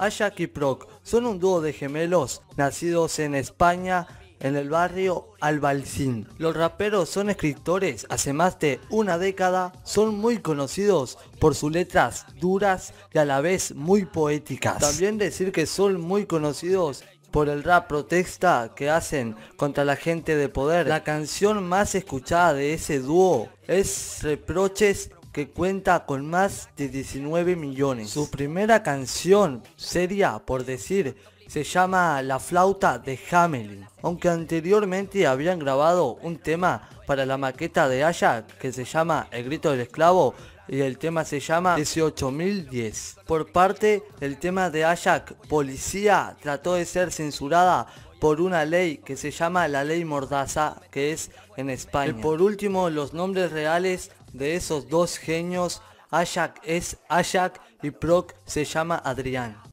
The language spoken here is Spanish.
Ayak y Proc son un dúo de gemelos nacidos en España en el barrio Albalcín. Los raperos son escritores hace más de una década, son muy conocidos por sus letras duras y a la vez muy poéticas. También decir que son muy conocidos por el rap protesta que hacen contra la gente de poder. La canción más escuchada de ese dúo es Reproches que cuenta con más de 19 millones. Su primera canción, seria por decir, se llama La flauta de Hamelin, aunque anteriormente habían grabado un tema para la maqueta de Aya que se llama El grito del esclavo y el tema se llama 18010. Por parte del tema de Ayak, Policía trató de ser censurada por una ley que se llama la ley Mordaza, que es en España. Y por último, los nombres reales de esos dos genios, Ajak es Ajak y Proc se llama Adrián.